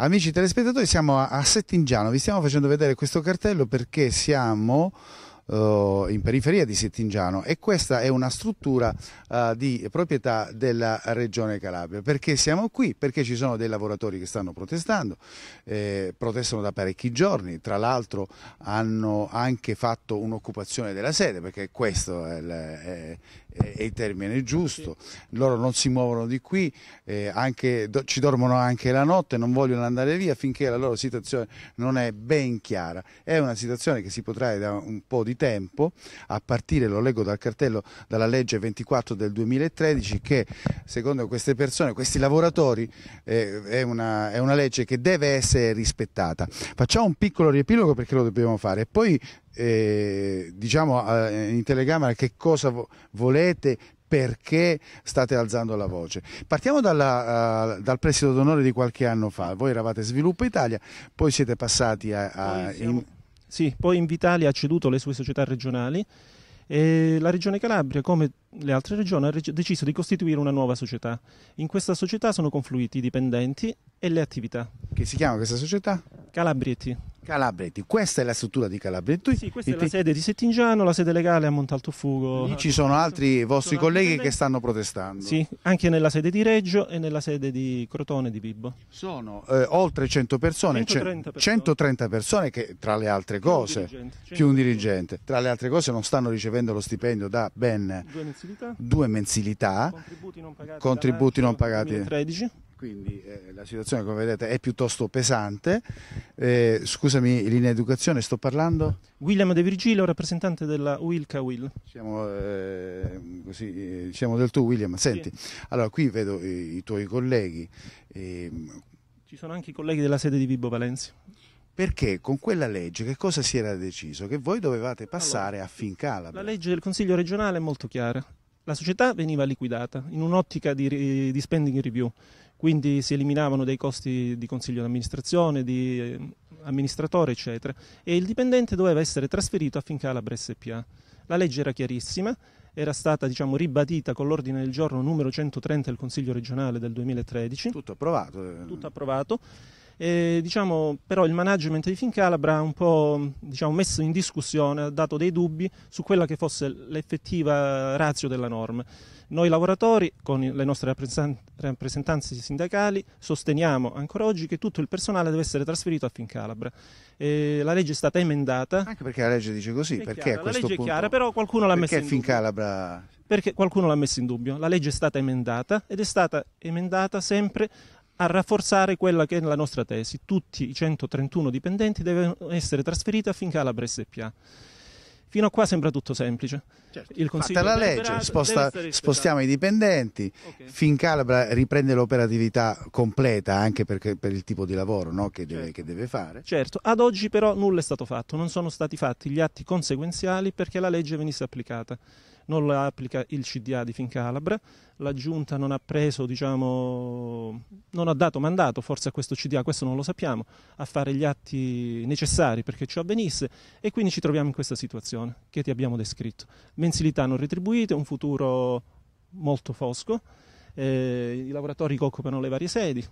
Amici telespettatori, siamo a, a Settingiano, vi stiamo facendo vedere questo cartello perché siamo Uh, in periferia di Settingiano e questa è una struttura uh, di proprietà della regione Calabria. Perché siamo qui? Perché ci sono dei lavoratori che stanno protestando, eh, protestano da parecchi giorni, tra l'altro hanno anche fatto un'occupazione della sede perché questo è, il, è, eh, è il termine giusto, loro non si muovono di qui, eh, anche, do, ci dormono anche la notte, non vogliono andare via finché la loro situazione non è ben chiara. È una situazione che si potrà da un po' di tempo, a partire, lo leggo dal cartello, dalla legge 24 del 2013 che secondo queste persone, questi lavoratori, eh, è, una, è una legge che deve essere rispettata. Facciamo un piccolo riepilogo perché lo dobbiamo fare e poi eh, diciamo eh, in telecamera che cosa volete, perché state alzando la voce. Partiamo dalla, uh, dal prestito d'onore di qualche anno fa. Voi eravate Sviluppo Italia, poi siete passati a... a poi siamo... in... Sì, poi Invitalia ha ceduto le sue società regionali e la Regione Calabria, come le altre regioni hanno deciso di costituire una nuova società. In questa società sono confluiti i dipendenti e le attività. Che si chiama questa società? Calabrietti. Calabrietti, questa è la struttura di Calabrietti. Sì, questa e è la sede di Settingiano, la sede legale a Montalto Fugo. Lì ci sono altri vostri sono colleghi altri che stanno protestando. Sì, anche nella sede di Reggio e nella sede di Crotone di Bibbo. Sono eh, oltre 100 persone 130, cioè persone, 130 persone che tra le altre cose, più un dirigente, più un dirigente. tra le altre cose non stanno ricevendo lo stipendio da ben mensilità. Due mensilità. Contributi non pagati. Contributi non pagati. 2013 quindi eh, la situazione come vedete è piuttosto pesante. Eh, scusami, linea educazione, sto parlando? William De Virgilio, rappresentante della Wilca Will. Siamo, eh, così, eh, siamo del tu William, senti, sì. allora qui vedo i, i tuoi colleghi. Ehm, Ci sono anche i colleghi della sede di Vibo Valencia. Perché con quella legge che cosa si era deciso? Che voi dovevate passare allora, a Fincalabria. La legge del Consiglio regionale è molto chiara. La società veniva liquidata in un'ottica di, di spending review, quindi si eliminavano dei costi di consiglio d'amministrazione, di eh, amministratore, eccetera, e il dipendente doveva essere trasferito a Fincalabria SPA. La legge era chiarissima, era stata diciamo, ribadita con l'ordine del giorno numero 130 del Consiglio regionale del 2013. Tutto approvato. Eh. Tutto approvato. E, diciamo, però il management di Fincalabra ha un po' diciamo, messo in discussione, ha dato dei dubbi su quella che fosse l'effettiva razio della norma. Noi lavoratori, con le nostre rappresentanze sindacali, sosteniamo ancora oggi che tutto il personale deve essere trasferito a Fincalabra. E la legge è stata emendata. Anche perché la legge dice così, perché chiara, a questo punto... La legge punto, è chiara, però qualcuno l'ha messa in dubbio. Perché Fincalabra perché qualcuno l'ha messo in dubbio. La legge è stata emendata ed è stata emendata sempre a rafforzare quella che è la nostra tesi. Tutti i 131 dipendenti devono essere trasferiti affinché Fincalabra SPA. Fino a qua sembra tutto semplice. Certo. Il Consiglio Fatta la legge, sposta, spostiamo i dipendenti, okay. Fincalabra riprende l'operatività completa anche perché, per il tipo di lavoro no, che, deve, certo. che, deve, fare. Certo, ad oggi però nulla è stato fatto, non sono stati fatti gli atti conseguenziali perché la legge venisse applicata. Non la applica il CDA di Fincalabra, la Giunta non ha preso, diciamo, non ha dato mandato forse a questo CDA, questo non lo sappiamo, a fare gli atti necessari perché ciò avvenisse e quindi ci troviamo in questa situazione situazione che ti abbiamo descritto. Mensilità non retribuite, un futuro molto fosco, eh, i lavoratori che occupano le varie sedi,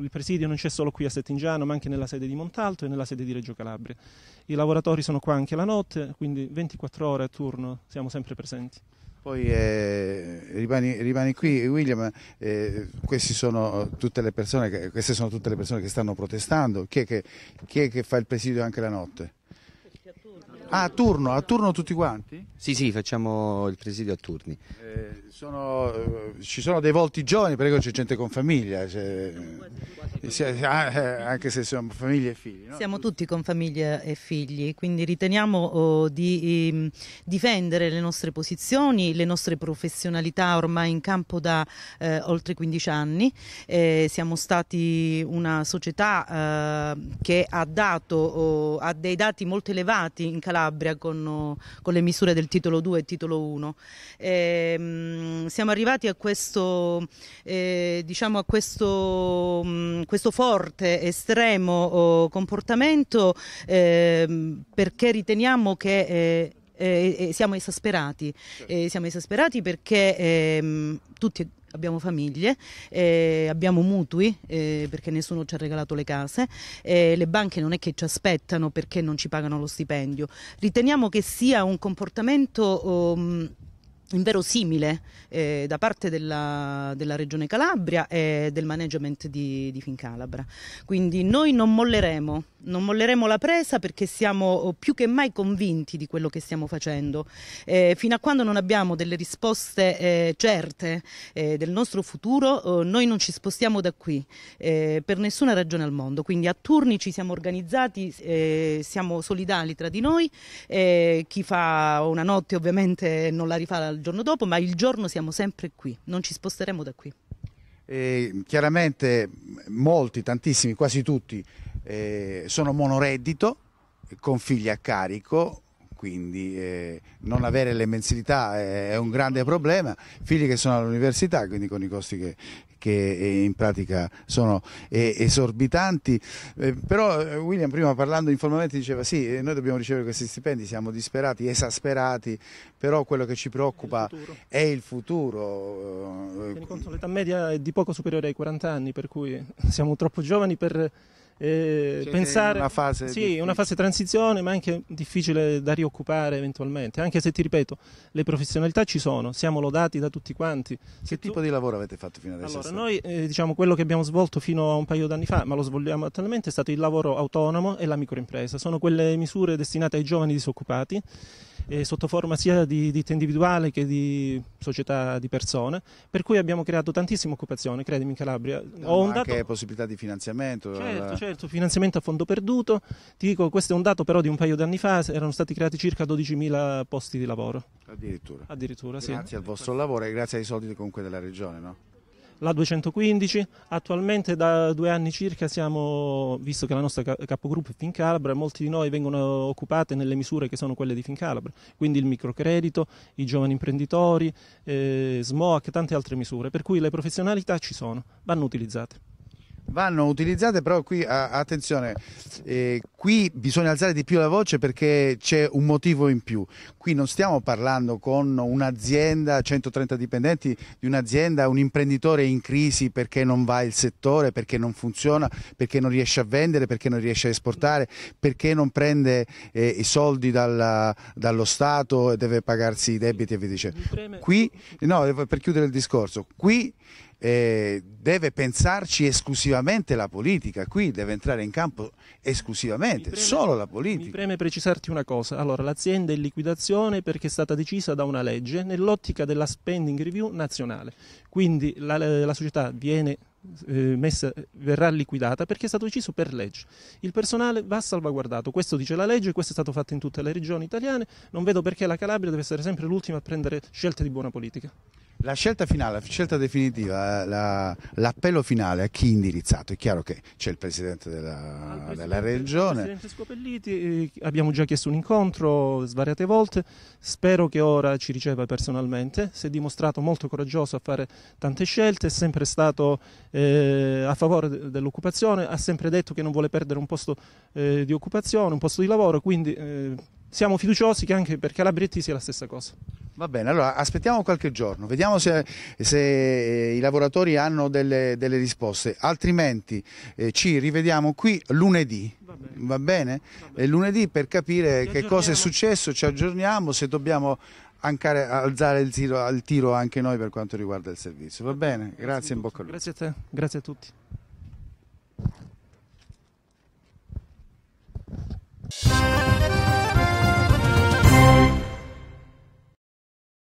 il presidio non c'è solo qui a Settingiano, ma anche nella sede di Montalto e nella sede di Reggio Calabria. I lavoratori sono qua anche la notte, quindi 24 ore a turno siamo sempre presenti. Poi eh, rimani, rimani, qui William, eh, queste, sono che, queste, sono tutte le persone che stanno protestando, chi è che, chi è che fa il presidio anche la notte? Ah, a turno, a turno tutti quanti? Sì, sì, facciamo il presidio a turni. Eh, sono, eh, ci sono dei volti giovani, perché c'è gente con famiglia, cioè, eh, anche se siamo famiglie e figli. No? Siamo tutti con famiglia e figli, quindi riteniamo oh, di ehm, difendere le nostre posizioni, le nostre professionalità ormai in campo da eh, oltre 15 anni. Eh, siamo stati una società che ha dato oh, ha dei dati molto elevati in Calabria Calabria con, con le misure del titolo 2 e titolo 1. E, ehm, siamo arrivati a questo, eh, diciamo a questo, mm, questo forte, estremo oh, comportamento eh, perché riteniamo che eh, eh, eh siamo esasperati, eh, siamo esasperati perché ehm, tutti, abbiamo famiglie, eh, abbiamo mutui eh, perché nessuno ci ha regalato le case, eh, le banche non è che ci aspettano perché non ci pagano lo stipendio. Riteniamo che sia un comportamento... Um, inverosimile eh, da parte della, della, Regione Calabria e del management di, di Fincalabra. Quindi noi non molleremo, non molleremo la presa perché siamo oh, più che mai convinti di quello che stiamo facendo. Eh, fino a quando non abbiamo delle risposte eh, certe eh, del nostro futuro, oh, noi non ci spostiamo da qui eh, per nessuna ragione al mondo. Quindi a turni ci siamo organizzati, eh, siamo solidali tra di noi, chi fa una notte ovviamente non la rifà il giorno dopo, ma il giorno siamo sempre qui, non ci sposteremo da qui. Eh, chiaramente molti, tantissimi, quasi tutti eh, sono monoreddito, con figli a carico, quindi eh, non avere le mensilità è, eh, è, un grande problema, figli che sono all'università, quindi con i costi che, che eh, in pratica sono eh, esorbitanti. Eh, però William prima parlando informalmente diceva sì, noi dobbiamo ricevere questi stipendi, siamo disperati, esasperati, però quello che ci preoccupa è il futuro. Tieni conto, l'età media è di poco superiore ai 40 anni, per cui siamo troppo giovani per eh, pensare una fase, sì, una fase transizione ma anche difficile da rioccupare eventualmente anche se ti ripeto le professionalità ci sono siamo lodati da tutti quanti se che tu... tipo di lavoro avete fatto fino adesso? Allora, noi eh, diciamo quello che abbiamo svolto fino a un paio d'anni fa ma lo svolgiamo attualmente è stato il lavoro autonomo e la microimpresa sono quelle misure destinate ai giovani disoccupati eh, sotto forma sia di ditta individuale che di società di persone, per cui abbiamo creato tantissima occupazione, credimi in Calabria. No, Ho anche dato... possibilità di finanziamento. Certo, certo, finanziamento a fondo perduto. Ti dico, questo è un dato però di un paio d'anni fa, erano stati creati circa 12.000 posti di lavoro. Addirittura. Addirittura, grazie sì. Grazie al vostro lavoro e grazie ai soldi comunque della regione, no? la 215. Attualmente da due anni circa siamo, visto che la nostra capogruppo è Fincalabra, molti di noi vengono occupati nelle misure che sono quelle di Fincalabra, quindi il microcredito, i giovani imprenditori, eh, SMOAC e tante altre misure, per cui le professionalità ci sono, vanno utilizzate vanno utilizzate, però qui attenzione, eh, qui bisogna alzare di più la voce perché c'è un motivo in più. Qui non stiamo parlando con un'azienda, 130 dipendenti, di un'azienda, un imprenditore in crisi perché non va il settore, perché non funziona, perché non riesce a vendere, perché non riesce a esportare, perché non prende eh, i soldi dalla, dallo Stato e deve pagarsi i debiti e vi dice Qui, no, per chiudere il discorso, qui eh, deve pensarci esclusivamente la politica, qui deve entrare in campo esclusivamente, preme, solo la politica. Mi preme precisarti una cosa, allora l'azienda è in liquidazione perché è stata decisa da una legge nell'ottica della spending review nazionale, quindi la, eh, la società viene eh, Messa, verrà liquidata perché è stato deciso per legge. Il personale va salvaguardato, questo dice la legge, questo è stato fatto in tutte le regioni italiane, non vedo perché la Calabria deve essere sempre l'ultima a prendere scelte di buona politica. La scelta finale, la scelta definitiva, eh, la, l'appello finale a chi indirizzato? È chiaro che c'è il Presidente della, presidente, della Regione. Presidente Scopelliti, eh, abbiamo già chiesto un incontro svariate volte, spero che ora ci riceva personalmente, si è dimostrato molto coraggioso a fare tante scelte, è sempre stato eh, a favore dell'occupazione, ha sempre detto che non vuole perdere un posto eh, di occupazione, un posto di lavoro, quindi eh, siamo fiduciosi che anche per Calabretti sia la stessa cosa. Va bene, allora aspettiamo qualche giorno, vediamo se, se eh, i lavoratori hanno delle, delle risposte, altrimenti eh, ci rivediamo qui lunedì. Va bene? Va bene? Va bene. Eh, lunedì per capire che cosa è successo, ci aggiorniamo, se dobbiamo ancare, alzare il tiro, il tiro anche noi per quanto riguarda il servizio. Va bene? Grazie, grazie in bocca al lupo. Grazie a te, grazie a tutti. Thank you.